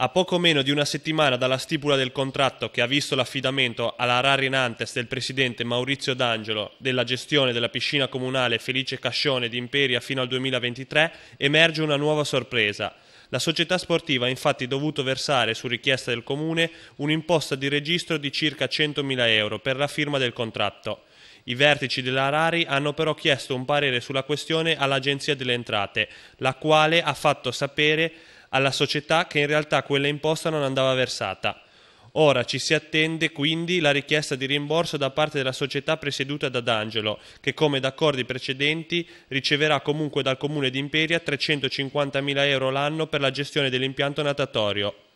A poco meno di una settimana dalla stipula del contratto che ha visto l'affidamento alla Rari Nantes del presidente Maurizio D'Angelo della gestione della piscina comunale Felice Cascione di Imperia fino al 2023, emerge una nuova sorpresa. La società sportiva ha infatti dovuto versare, su richiesta del comune, un'imposta di registro di circa 100.000 euro per la firma del contratto. I vertici della Rari hanno però chiesto un parere sulla questione all'Agenzia delle Entrate, la quale ha fatto sapere alla società che in realtà quella imposta non andava versata. Ora ci si attende quindi la richiesta di rimborso da parte della società presieduta da D'Angelo, che come d'accordi precedenti riceverà comunque dal Comune di Imperia 350.000 euro l'anno per la gestione dell'impianto natatorio.